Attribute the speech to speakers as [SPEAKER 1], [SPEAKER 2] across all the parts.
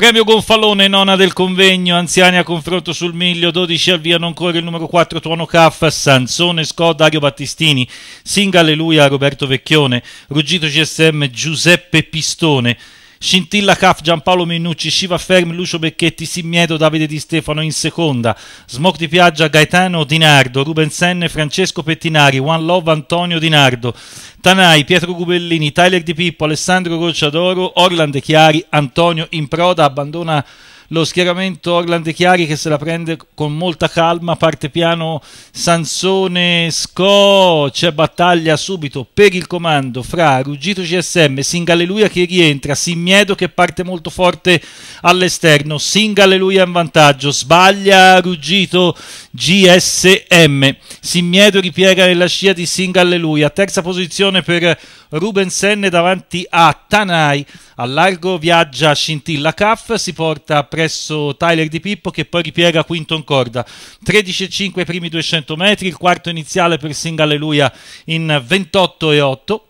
[SPEAKER 1] Premio Gonfalone, nona del convegno, anziani a confronto sul miglio, 12 al via non corre il numero 4 Tuono Caff, Sansone Scott, Dario Battistini, Singa Alleluia Roberto Vecchione, Ruggito CSM Giuseppe Pistone, Scintilla Caf, Giampaolo Minucci, Sciva Fermi, Lucio Becchetti, Simmiedo, Davide Di Stefano in seconda, Smoke di Piaggia, Gaetano Di Nardo, Ruben Senne, Francesco Pettinari, One Love, Antonio Di Nardo, Tanai, Pietro Gubellini, Tyler Di Pippo, Alessandro Rocciadoro, Orland Chiari, Antonio Improda abbandona lo schieramento Orlande Chiari che se la prende con molta calma, parte piano Sansone Sco, c'è battaglia subito per il comando fra Ruggito CSM, Singalleluia che rientra, Simmiedo che parte molto forte all'esterno, Singalleluia in vantaggio, sbaglia Ruggito GSM, Simmiedo ripiega nella scia di Singalleluia, terza posizione per Ruben Senne davanti a Tanai. Al largo viaggia Scintilla Caff, si porta presso Tyler Di Pippo che poi ripiega Quinton Corda. 13,5 i primi 200 metri, il quarto iniziale per Singalleluia in 28,8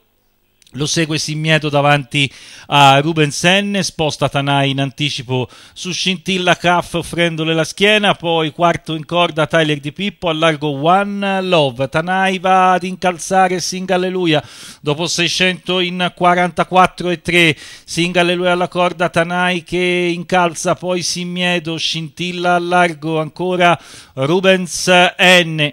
[SPEAKER 1] lo segue Simmieto davanti a Rubensen, sposta Tanai in anticipo su Scintilla Caff offrendole la schiena, poi quarto in corda Tyler Di Pippo, allargo One Love, Tanai va ad incalzare Sing Alleluia, dopo 600 in 44 e 3, Sing Alleluia alla corda, Tanai che incalza, poi Simmieto, Scintilla largo ancora Rubens N.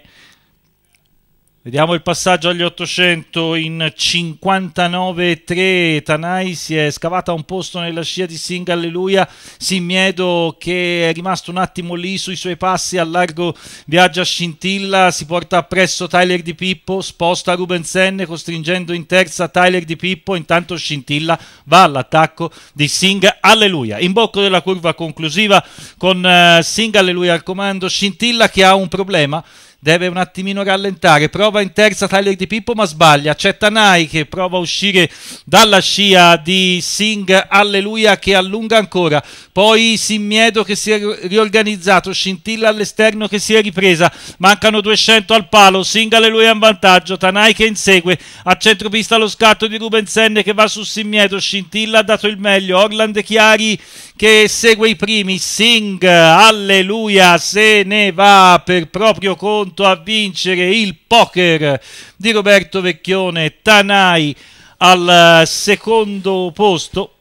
[SPEAKER 1] Vediamo il passaggio agli 800 in 59-3. Tanai si è scavata un posto nella scia di Singh, alleluia. Simiedo che è rimasto un attimo lì sui suoi passi a largo viaggia Scintilla. Si porta appresso Tyler Di Pippo, sposta Rubensenne costringendo in terza Tyler Di Pippo. Intanto Scintilla va all'attacco di Singh, alleluia. In bocco della curva conclusiva con eh, Singh, alleluia al comando. Scintilla che ha un problema deve un attimino rallentare, prova in terza Tyler Di Pippo ma sbaglia, c'è Tanai che prova a uscire dalla scia di Sing, alleluia che allunga ancora, poi Simmiedo che si è riorganizzato, Scintilla all'esterno che si è ripresa, mancano 200 al palo, Sing, alleluia in vantaggio, Tanai che insegue, a centropista lo scatto di Ruben Senne che va su Simmiedo, Scintilla ha dato il meglio, Orland Chiari che segue i primi, Sing, alleluia se ne va per proprio conto pronto a vincere il poker di Roberto Vecchione, Tanai al secondo posto,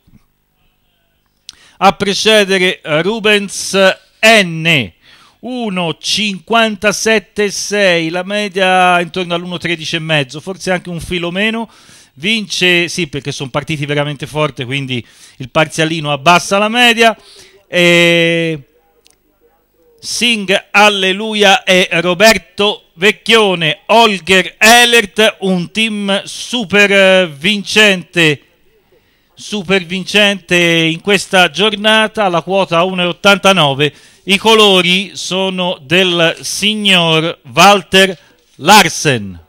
[SPEAKER 1] a precedere Rubens N. 1,57,6 la media intorno all'1,13,5 forse anche un filo meno vince sì perché sono partiti veramente forte quindi il parzialino abbassa la media e Sing Alleluia e Roberto Vecchione, Holger Ehlert, un team super vincente, super vincente in questa giornata, la quota 1,89. I colori sono del signor Walter Larsen.